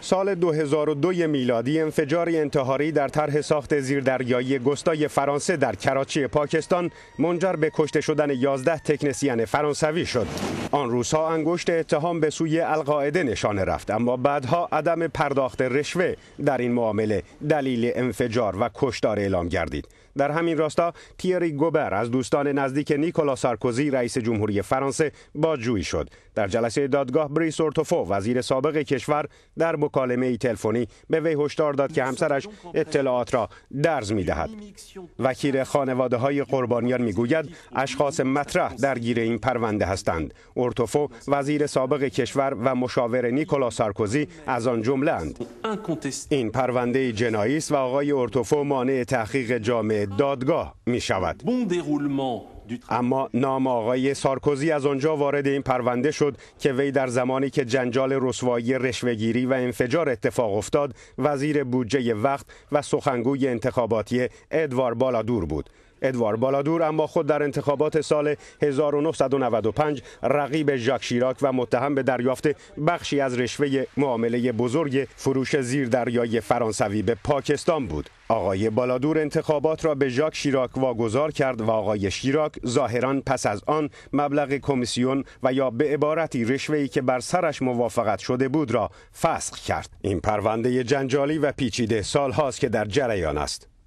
سال 2002 میلادی انفجار انتحاری در طرح ساخت زیردریایی گستای فرانسه در کراچی پاکستان منجر به کشته شدن 11 تکنسین فرانسوی شد. آن روزها انگشت اتهام به سوی القاعده نشانه رفت اما بعدها عدم پرداخت رشوه در این معامله دلیل انفجار و کشتار اعلام گردید. در همین راستا تیری گوبر از دوستان نزدیک نیکولا سارکوزی رئیس جمهوری فرانسه باجویی شد. در جلسه دادگاه بریس اورتوفو وزیر سابق کشور در مکالمه ای تلفنی به وی هشدار داد که همسرش اطلاعات را درز می دهد. وکیل خانواده های قربانیان می گوید اشخاص مطرح درگیر این پرونده هستند. اورتوفو وزیر سابق کشور و مشاور نیکولا سارکوزی از آن جمله اند. این پرونده جنایی است و آقای اورتوفو مانع تحقیق جامعه دادگاه می شود. اما نام آقای سارکوزی از آنجا وارد این پرونده شد که وی در زمانی که جنجال رسوایی رشوهگیری و انفجار اتفاق افتاد وزیر بودجه وقت و سخنگوی انتخاباتی ادوار بالادور بود ادوار بالادور اما خود در انتخابات سال 1995 رقیب ژاک شیراک و متهم به دریافت بخشی از رشوه معامله بزرگ فروش دریای فرانسوی به پاکستان بود. آقای بالادور انتخابات را به ژاک شیراک واگذار کرد و آقای شیراک ظاهرا پس از آن مبلغ کمیسیون و یا به عبارتی رشوه‌ای که بر سرش موافقت شده بود را فسخ کرد این پرونده جنجالی و پیچیده هاست که در جریان است